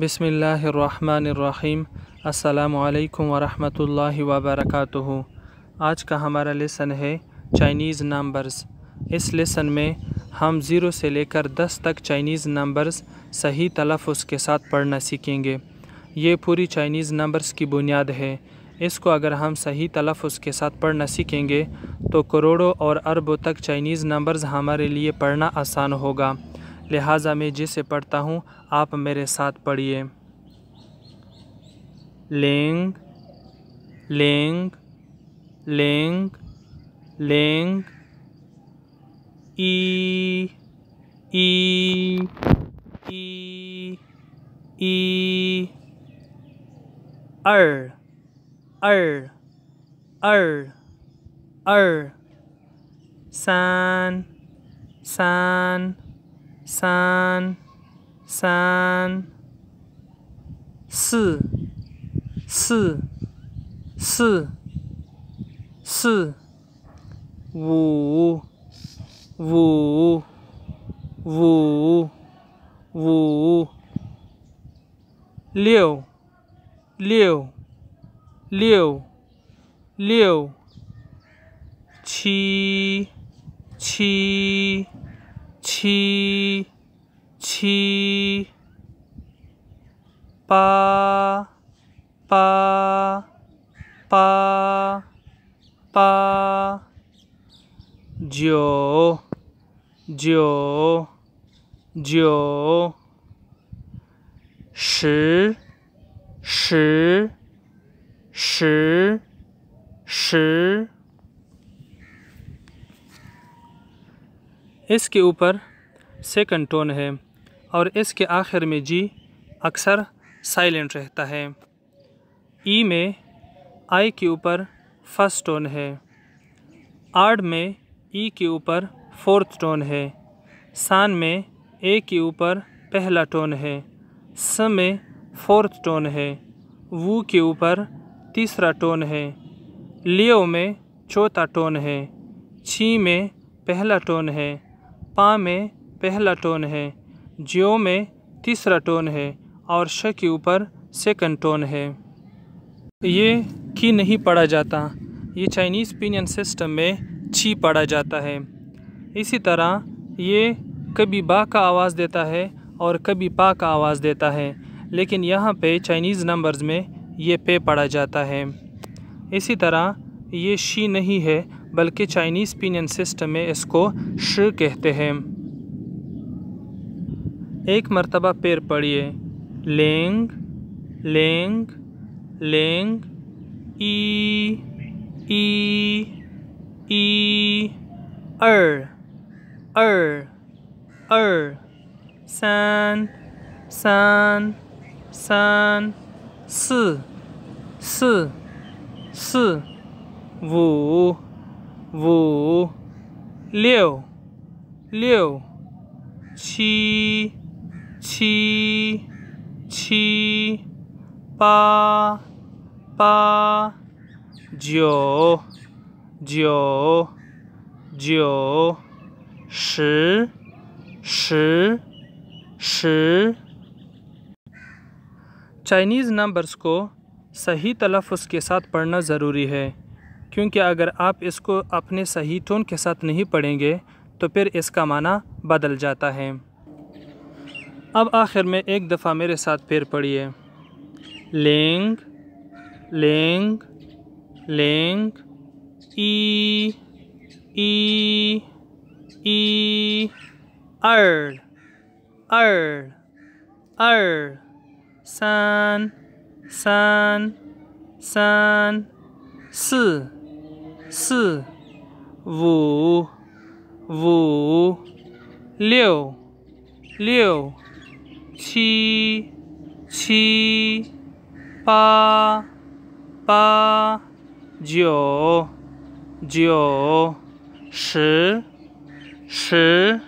बसमीम् अल्लाम वरहमतुल्लाहि वबरकातुहु आज का हमारा लेसन है चाइनीज़ नंबर्स इस लेसन में हम ज़ीरो से लेकर दस तक चाइनीज़ नंबर्स सही तलफ़ के साथ पढ़ना सीखेंगे ये पूरी चाइनीज़ नंबर्स की बुनियाद है इसको अगर हम सही तलफ़ के साथ पढ़ना सीखेंगे तो करोड़ों और अरबों तक चाइनीज़ नंबर्स हमारे लिए पढ़ना आसान होगा लिहाजा मैं जिसे पढ़ता हूँ आप मेरे साथ पढ़िए लेंग लेंग लेंग लेंग ई ई ई ई अर अर अर अर सान सान 三三四四四四五五五五六六六六七七。छी पा पा पा पा ज्यो ज्यो ज्यो इसके ऊपर सेकंड टोन है और इसके आखिर में जी अक्सर साइलेंट रहता है ई e में आई के ऊपर फर्स्ट टोन है आर्ड में ई e के ऊपर फोर्थ टोन है सान में ए के ऊपर पहला टोन है स में फोर्थ टोन है वू के ऊपर तीसरा टोन है लियो में चौथा टोन है छी में पहला टोन है पा में पहला टोन है जियो में तीसरा टोन है और श के ऊपर सेकंड टोन है ये की नहीं पढ़ा जाता ये चाइनीज़ पिनियन सिस्टम में छी पढ़ा जाता है इसी तरह ये कभी बा का आवाज़ देता है और कभी पा का आवाज़ देता है लेकिन यहाँ पे चाइनीज़ नंबर्स में ये पे पढ़ा जाता है इसी तरह ये शी नहीं है बल्कि चाइनीज़ पिनियन सिस्टम में इसको श कहते हैं एक मरतबा पैर पढ़िए लेंग लेंग लेंग ई ई ई अर अर अर सान सान सान स स स वो वो लियो लियो छी छी छी पा पा ज्यो ज्यो ज्यो श श श चाइनीज़ नंबर्स को सही तलफ़ के साथ पढ़ना ज़रूरी है क्योंकि अगर आप इसको अपने सही टोन के साथ नहीं पढ़ेंगे तो फिर इसका माना बदल जाता है अब आखिर में एक दफ़ा मेरे साथ फिर पढ़िए लेंग लेंग लेंग ई ई ई अर् अर अर सन सन सन स स वो वो लियो लियो 七七八八九九十十。